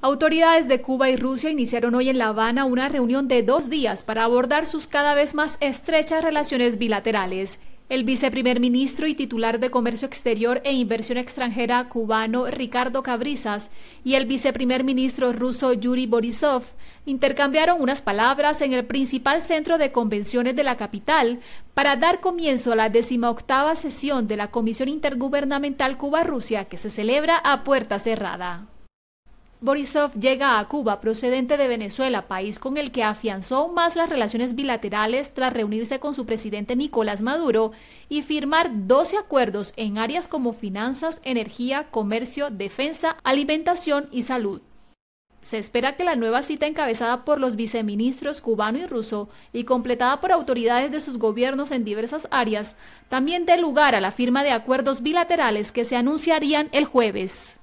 Autoridades de Cuba y Rusia iniciaron hoy en La Habana una reunión de dos días para abordar sus cada vez más estrechas relaciones bilaterales. El viceprimer ministro y titular de Comercio Exterior e Inversión Extranjera cubano Ricardo Cabrizas y el viceprimer ministro ruso Yuri Borisov intercambiaron unas palabras en el principal centro de convenciones de la capital para dar comienzo a la decimoctava sesión de la Comisión Intergubernamental Cuba-Rusia que se celebra a puerta cerrada. Borisov llega a Cuba procedente de Venezuela, país con el que afianzó más las relaciones bilaterales tras reunirse con su presidente Nicolás Maduro y firmar 12 acuerdos en áreas como finanzas, energía, comercio, defensa, alimentación y salud. Se espera que la nueva cita encabezada por los viceministros cubano y ruso y completada por autoridades de sus gobiernos en diversas áreas también dé lugar a la firma de acuerdos bilaterales que se anunciarían el jueves.